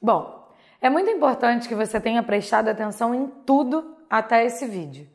Bom, é muito importante que você tenha prestado atenção em tudo até esse vídeo.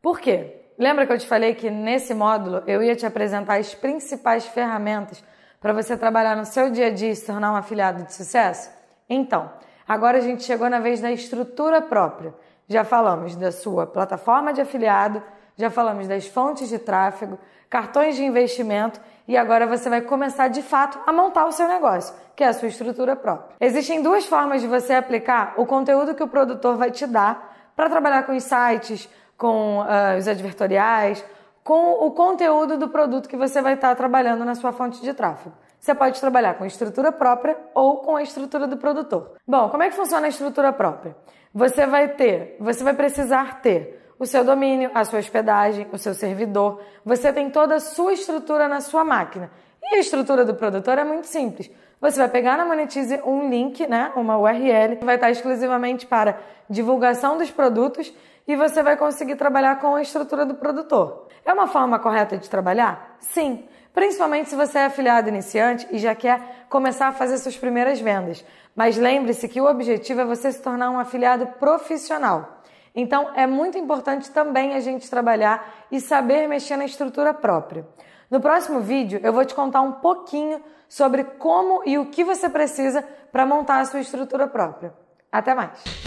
Por quê? Lembra que eu te falei que nesse módulo eu ia te apresentar as principais ferramentas para você trabalhar no seu dia a dia e se tornar um afiliado de sucesso? Então, agora a gente chegou na vez da estrutura própria. Já falamos da sua plataforma de afiliado, já falamos das fontes de tráfego, cartões de investimento e agora você vai começar de fato a montar o seu negócio, que é a sua estrutura própria. Existem duas formas de você aplicar o conteúdo que o produtor vai te dar para trabalhar com os sites, com uh, os advertoriais, com o conteúdo do produto que você vai estar tá trabalhando na sua fonte de tráfego. Você pode trabalhar com estrutura própria ou com a estrutura do produtor. Bom, como é que funciona a estrutura própria? Você vai ter, você vai precisar ter o seu domínio, a sua hospedagem, o seu servidor. Você tem toda a sua estrutura na sua máquina. E a estrutura do produtor é muito simples. Você vai pegar na Monetize um link, né, uma URL, que vai estar exclusivamente para divulgação dos produtos e você vai conseguir trabalhar com a estrutura do produtor. É uma forma correta de trabalhar? Sim, principalmente se você é afiliado iniciante e já quer começar a fazer suas primeiras vendas. Mas lembre-se que o objetivo é você se tornar um afiliado profissional. Então, é muito importante também a gente trabalhar e saber mexer na estrutura própria. No próximo vídeo, eu vou te contar um pouquinho sobre como e o que você precisa para montar a sua estrutura própria. Até mais!